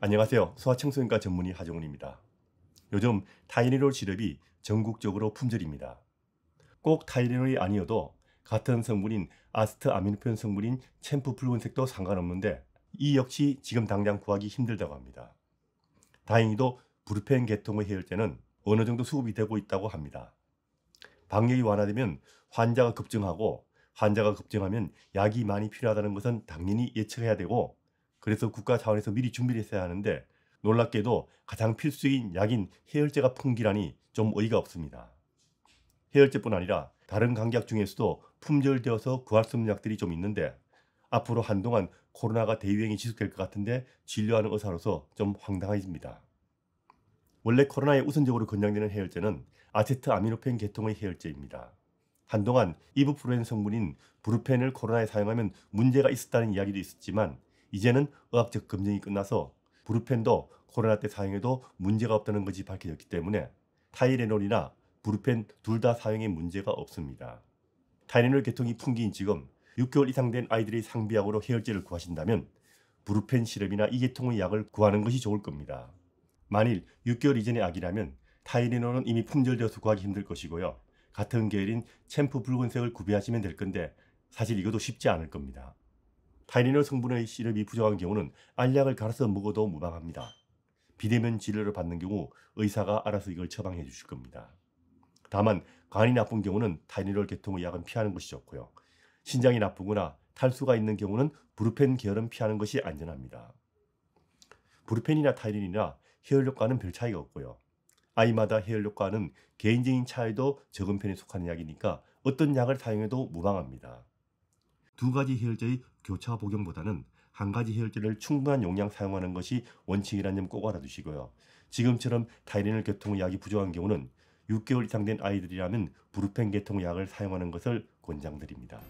안녕하세요. 소아청소년과 전문의 하정훈입니다. 요즘 타이레놀 시럽이 전국적으로 품절입니다. 꼭 타이레놀이 아니어도 같은 성분인 아스트아미노펜 성분인 챔프플루색도 상관없는데 이 역시 지금 당장 구하기 힘들다고 합니다. 다행히도 브루펜 계통의 해열제는 어느 정도 수급이 되고 있다고 합니다. 방역이 완화되면 환자가 급증하고 환자가 급증하면 약이 많이 필요하다는 것은 당연히 예측해야 되고 그래서 국가 차원에서 미리 준비를 했어야 하는데 놀랍게도 가장 필수인 약인 해열제가 품귀라니 좀 어이가 없습니다. 해열제뿐 아니라 다른 감기약 중에서도 품절되어서 구할 수 없는 약들이 좀 있는데 앞으로 한동안 코로나가 대유행이 지속될 것 같은데 진료하는 의사로서 좀 황당해집니다. 원래 코로나에 우선적으로 권장되는 해열제는 아세트 아미노펜 계통의 해열제입니다. 한동안 이부프로엔 성분인 브루펜을 코로나에 사용하면 문제가 있었다는 이야기도 있었지만 이제는 의학적 검증이 끝나서 브루펜도 코로나 때 사용해도 문제가 없다는 것이 밝혀졌기 때문에 타이레놀이나 브루펜 둘 다 사용에 문제가 없습니다. 타이레놀 개통이 풍기인 지금 6개월 이상 된 아이들의 상비약으로 해열제를 구하신다면 브루펜 시럽이나 이계통의 약을 구하는 것이 좋을 겁니다. 만일 6개월 이전의 아기라면 타이레놀은 이미 품절되어서 구하기 힘들 것이고요. 같은 계열인 챔프 붉은색을 구비하시면 될 건데 사실 이것도 쉽지 않을 겁니다. 타이레놀 성분의 시럽이 부족한 경우는 알약을 갈아서 먹어도 무방합니다. 비대면 진료를 받는 경우 의사가 알아서 이걸 처방해 주실 겁니다. 다만 간이 나쁜 경우는 타이레놀 계통의 약은 피하는 것이 좋고요. 신장이 나쁘거나 탈수가 있는 경우는 브루펜 계열은 피하는 것이 안전합니다. 브루펜이나 타이린이나 해열효과는 별 차이가 없고요. 아이마다 해열효과는 개인적인 차이도 적은 편에 속하는 약이니까 어떤 약을 사용해도 무방합니다. 두 가지 해열제의 교차 복용보다는 한 가지 해열제를 충분한 용량 사용하는 것이 원칙이라는 점 꼭 알아두시고요. 지금처럼 다이레놀 계통의약이 부족한 경우는 6개월 이상 된 아이들이라면 브루펜계통의약을 사용하는 것을 권장드립니다.